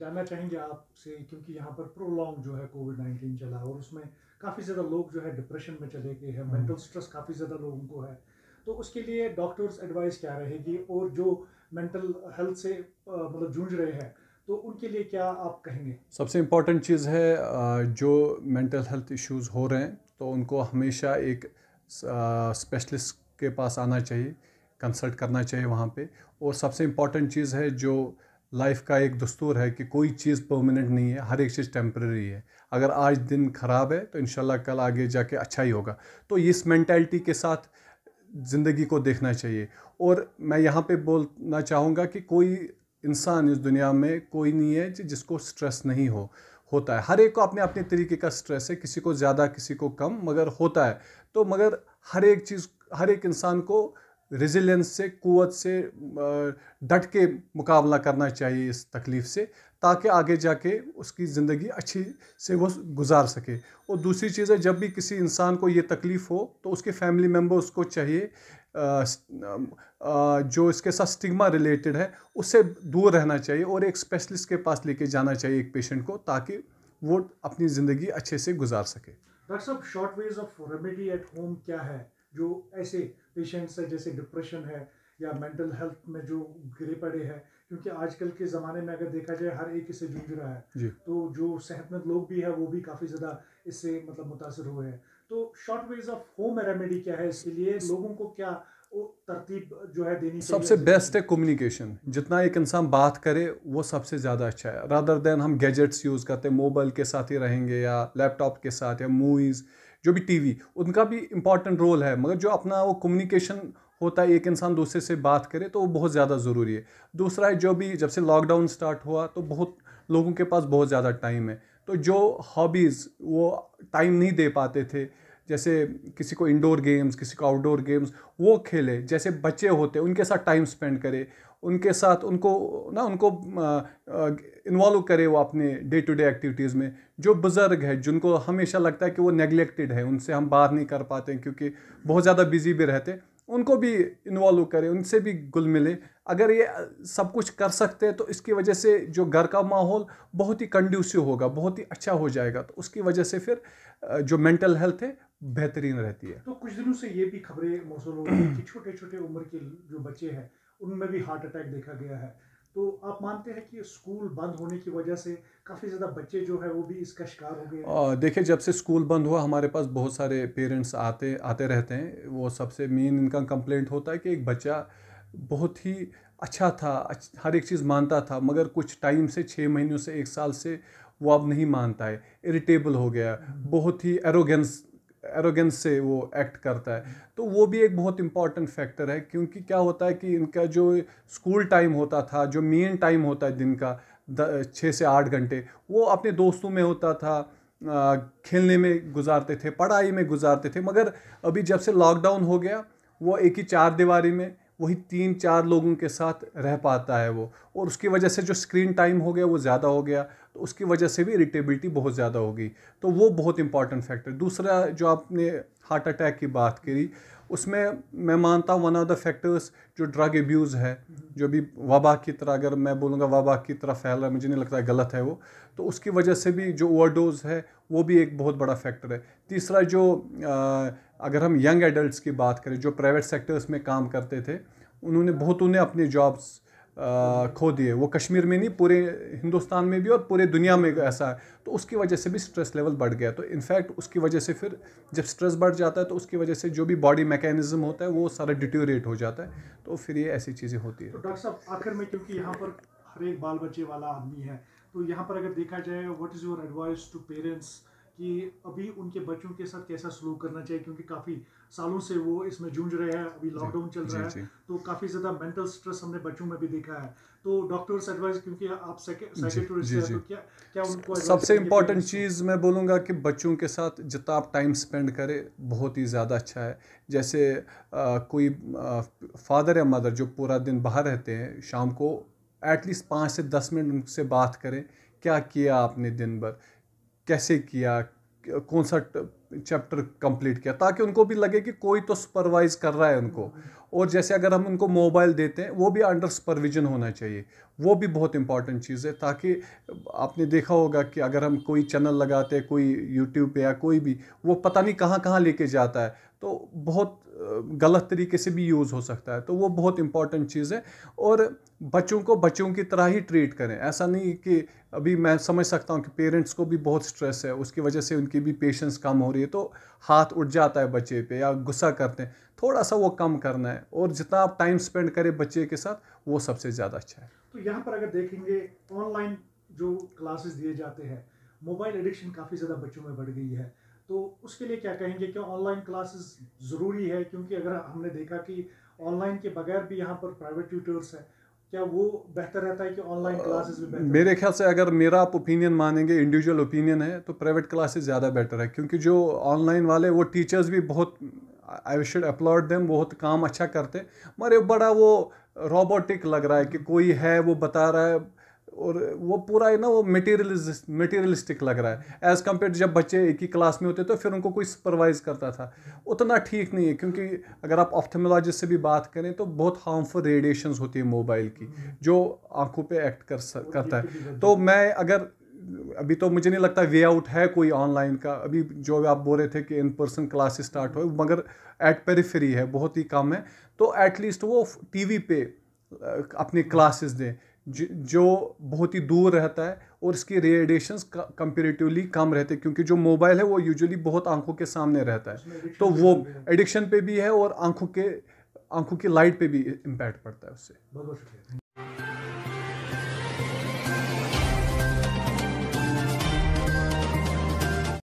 जानना चाहेंगे आपसे क्योंकि यहाँ पर प्रोलॉन्ग जो है कोविड नाइन्टीन चला और उसमें काफ़ी ज़्यादा लोग जो है डिप्रेशन में चले गए हैं मेंटल हम्म। स्ट्रेस काफ़ी ज़्यादा लोगों को है तो उसके लिए डॉक्टर्स एडवाइस क्या रहेगी और जो मेंटल हेल्थ से मतलब जूझ रहे हैं तो उनके लिए क्या आप कहेंगे सबसे इम्पॉर्टेंट चीज़ है जो मेंटल हेल्थ इश्यूज़ हो रहे हैं तो उनको हमेशा एक स्पेशलिस्ट के पास आना चाहिए कंसल्ट करना चाहिए वहाँ पे और सबसे इम्पॉर्टेंट चीज़ है जो लाइफ का एक दस्तूर है कि कोई चीज़ परमानेंट नहीं है हर एक चीज़ टेम्प्रेरी है अगर आज दिन ख़राब है तो इन कल आगे जाके अच्छा ही होगा तो इस मैंटेलिटी के साथ ज़िंदगी को देखना चाहिए और मैं यहाँ पे बोलना चाहूँगा कि कोई इंसान इस दुनिया में कोई नहीं है जिसको स्ट्रेस नहीं हो होता है हर एक को अपने अपने तरीके का स्ट्रेस है किसी को ज़्यादा किसी को कम मगर होता है तो मगर हर एक चीज़ हर एक इंसान को रिजिलेंस से कुत से डट के मुकाबला करना चाहिए इस तकलीफ़ से ताकि आगे जाके उसकी ज़िंदगी अच्छी से वो गुजार सके और दूसरी चीज़ है जब भी किसी इंसान को ये तकलीफ़ हो तो उसके फैमिली मेम्बर्स को चाहिए जो इसके साथ स्टिग्मा रिलेटेड है उससे दूर रहना चाहिए और एक स्पेशलिस्ट के पास लेके जाना चाहिए एक पेशेंट को ताकि वो अपनी ज़िंदगी अच्छे से गुजार सके डॉक्टर साहब short ways of remedy at home क्या है जो ऐसे पेशेंट्स है जैसे डिप्रेशन है या मेंटल हेल्थ में जो गिरे पड़े हैं क्योंकि आजकल के ज़माने में अगर देखा जाए हर एक इसे जूझ रहा है तो जो सेहतमंद लोग भी है वो भी काफ़ी ज़्यादा इससे मतलब मुतासर हुए हैं तो short ways of home remedy क्या है इसके लिए लोगों को क्या तरतीब जो है देनी सबसे बेस्ट है कम्युनिकेशन जितना एक इंसान बात करे वो सबसे ज़्यादा अच्छा है रादर देन हम गैजेट्स यूज़ करते हैं मोबाइल के साथ ही रहेंगे या लैपटॉप के साथ या मूवीज़ जो भी टीवी उनका भी इम्पॉर्टेंट रोल है मगर जो अपना वो कम्युनिकेशन होता है एक इंसान दूसरे से बात करे तो वो बहुत ज़्यादा ज़रूरी है दूसरा है जो भी जब से लॉकडाउन स्टार्ट हुआ तो बहुत लोगों के पास बहुत ज़्यादा टाइम है तो जो हॉबीज़ वो टाइम नहीं दे पाते थे जैसे किसी को इंडोर गेम्स किसी को आउटडोर गेम्स वो खेले जैसे बच्चे होते उनके साथ टाइम स्पेंड करे उनके साथ उनको ना उनको इन्वॉल्व करे वो अपने डे टू डे एक्टिविटीज़ में जो बुज़ुर्ग है जिनको हमेशा लगता है कि वो नेगलेक्टेड है उनसे हम बाहर नहीं कर पाते क्योंकि बहुत ज़्यादा बिजी भी रहते उनको भी इन्वॉल्व करें उनसे भी गुल मिले अगर ये सब कुछ कर सकते हैं तो इसकी वजह से जो घर का माहौल बहुत ही कंड्यूसिव होगा बहुत ही अच्छा हो जाएगा तो उसकी वजह से फिर जो मेंटल हेल्थ है बेहतरीन रहती है तो कुछ दिनों से ये भी खबरें मौसू हो रही हैं कि छोटे छोटे उम्र के जो बच्चे हैं उनमें भी हार्ट अटैक देखा गया है तो आप मानते हैं कि स्कूल बंद होने की वजह से काफ़ी ज़्यादा बच्चे जो है वो भी इसका शिकार हो गए देखिए जब से स्कूल बंद हुआ हमारे पास बहुत सारे पेरेंट्स आते आते रहते हैं वो सबसे मेन इनका कंप्लेंट होता है कि एक बच्चा बहुत ही अच्छा था अच्छा, हर एक चीज़ मानता था मगर कुछ टाइम से छः महीनों से एक साल से वो अब नहीं मानता है इरिटेबल हो गया हम्म। बहुत ही एरोगेंस एरोगेंस से वो एक्ट करता है तो वो भी एक बहुत इंपॉर्टेंट फैक्टर है क्योंकि क्या होता है कि इनका जो स्कूल टाइम होता था जो मेन टाइम होता है दिन का छः से आठ घंटे वो अपने दोस्तों में होता था खेलने में गुजारते थे पढ़ाई में गुजारते थे मगर अभी जब से लॉकडाउन हो गया वो एक ही चार दीवारी में वही तीन चार लोगों के साथ रह पाता है वो और उसकी वजह से जो स्क्रीन टाइम हो गया वो ज़्यादा हो गया तो उसकी वजह से भी इरिटेबिलिटी बहुत ज़्यादा होगी तो वो बहुत इंपॉर्टेंट फैक्टर दूसरा जो आपने हार्ट अटैक की बात करी उसमें मैं मानता हूँ वन ऑफ द फैक्टर्स जो ड्रग एब्यूज़ है जो भी वबा की तरह अगर मैं बोलूँगा वबा की तरह फैल रहा है मुझे नहीं लगता है गलत है वो तो उसकी वजह से भी जो ओवरडोज है वो भी एक बहुत बड़ा फैक्टर है तीसरा जो आ, अगर हम यंग एडल्ट्स की बात करें जो प्राइवेट सेक्टर्स में काम करते थे उन्होंने बहुत उन्हें अपने जॉब्स खो दिए वो कश्मीर में नहीं पूरे हिंदुस्तान में भी और पूरे दुनिया में ऐसा है तो उसकी वजह से भी स्ट्रेस लेवल बढ़ गया तो इनफैक्ट उसकी वजह से फिर जब स्ट्रेस बढ़ जाता है तो उसकी वजह से जो भी बॉडी मैकेनिज्म होता है वो सारा डिट्योरेट हो जाता है तो फिर ये ऐसी चीज़ें होती है तो डॉक्टर साहब आखिर में क्योंकि यहाँ पर हर एक बाल बच्चे वाला आदमी है तो यहाँ पर अगर देखा जाए what is your advice to parents कि अभी उनके बच्चों के साथ कैसा सलूक करना चाहिए क्योंकि काफ़ी सालों से वो इसमें जूझ रहे हैं अभी लॉकडाउन चल रहा है तो काफ़ी ज़्यादा मेंटल स्ट्रेस हमने बच्चों में भी देखा है तो डॉक्टर्स एडवाइस क्योंकि आप साइकेट्रिस्ट हैं तो क्या क्या उनको सबसे इम्पोर्टेंट चीज़ मैं बोलूँगा कि बच्चों के साथ जितना आप टाइम स्पेंड करें बहुत ही ज़्यादा अच्छा है जैसे कोई फादर या मदर जो पूरा दिन बाहर रहते हैं शाम को एटलीस्ट पाँच से दस मिनट उनसे बात करें क्या किया आपने दिन भर कैसे किया कौन सा चैप्टर कंप्लीट किया ताकि उनको भी लगे कि कोई तो सुपरवाइज कर रहा है उनको और जैसे अगर हम उनको मोबाइल देते हैं वो भी अंडर सुपरविजन होना चाहिए वो भी बहुत इंपॉर्टेंट चीज़ है ताकि आपने देखा होगा कि अगर हम कोई चैनल लगाते हैं कोई यूट्यूब पे या कोई भी वो पता नहीं कहाँ कहाँ लेके जाता है तो बहुत गलत तरीके से भी यूज़ हो सकता है तो वो बहुत इंपॉर्टेंट चीज़ है और बच्चों को बच्चों की तरह ही ट्रीट करें ऐसा नहीं कि अभी मैं समझ सकता हूँ कि पेरेंट्स को भी बहुत स्ट्रेस है उसकी वजह से उनकी भी पेशेंस कम हो रही है तो हाथ उठ जाता है बच्चे पे या गुस्सा करते हैं थोड़ा सा वो कम करना है और जितना आप टाइम स्पेंड करें बच्चे के साथ वो सबसे ज़्यादा अच्छा है तो यहाँ पर अगर देखेंगे ऑनलाइन जो क्लासेस दिए जाते हैं मोबाइल एडिक्शन काफ़ी ज़्यादा बच्चों में बढ़ गई है तो उसके लिए क्या कहेंगे कि ऑनलाइन क्लासेस ज़रूरी है क्योंकि अगर हमने देखा कि ऑनलाइन के बगैर भी यहाँ पर प्राइवेट ट्यूटर्स हैं क्या वो बेहतर रहता है कि ऑनलाइन क्लासेस भी मेरे ख्याल से अगर मेरा आप ओपिनियन मानेंगे इंडिविजुअल ओपिनियन है तो प्राइवेट क्लासेस ज़्यादा बेटर है क्योंकि जो ऑनलाइन वाले वो टीचर्स भी बहुत आई शुड अपलॉड देम बहुत काम अच्छा करते मगर बड़ा वो रोबोटिक लग रहा है कि कोई है वो बता रहा है और वो पूरा है ना वो मटेरियलिस्ट मटेरियलिस्टिक लग रहा है एज़ कम्पेयर जब बच्चे एक ही क्लास में होते तो फिर उनको कोई सुपरवाइज़ करता था उतना ठीक नहीं है क्योंकि अगर आप ऑफ्थेमोलॉजिस्ट से भी बात करें तो बहुत हार्मफुल रेडिएशन होती है मोबाइल की जो आंखों पर एक्ट कर सक, करता है तो मैं अगर अभी तो मुझे नहीं लगता वे आउट है कोई ऑनलाइन का अभी जो आप बोल रहे थे कि इन पर्सन क्लासेस स्टार्ट हो मगर एट पेरीफेरी है बहुत ही कम है तो एटलीस्ट वो टीवी पे अपनी क्लासेस दें जो बहुत ही दूर रहता है और इसकी रेडिएशंस कंपेरेटिवली कम रहते हैं क्योंकि जो मोबाइल है वो यूजुअली बहुत आंखों के सामने रहता है तो वो एडिक्शन पे भी है और आंखों के आंखों की लाइट पे भी इम्पैक्ट पड़ता है उससे बहुत बहुत शुक्रिया